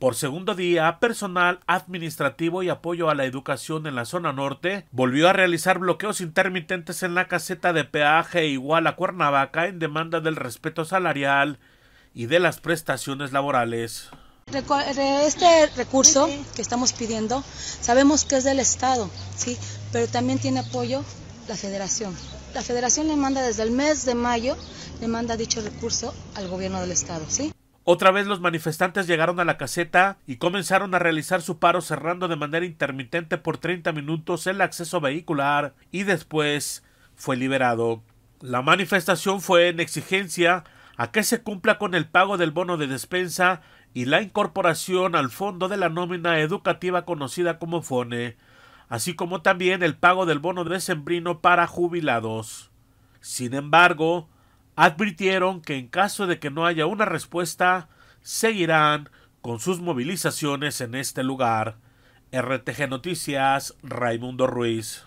Por segundo día, personal administrativo y apoyo a la educación en la zona norte volvió a realizar bloqueos intermitentes en la caseta de peaje igual a Cuernavaca en demanda del respeto salarial y de las prestaciones laborales. este recurso que estamos pidiendo, sabemos que es del Estado, sí, pero también tiene apoyo la Federación. La Federación le manda desde el mes de mayo, le manda dicho recurso al gobierno del Estado, sí. Otra vez los manifestantes llegaron a la caseta y comenzaron a realizar su paro cerrando de manera intermitente por 30 minutos el acceso vehicular y después fue liberado. La manifestación fue en exigencia a que se cumpla con el pago del bono de despensa y la incorporación al fondo de la nómina educativa conocida como FONE, así como también el pago del bono de sembrino para jubilados. Sin embargo, advirtieron que en caso de que no haya una respuesta, seguirán con sus movilizaciones en este lugar. RTG Noticias, Raimundo Ruiz.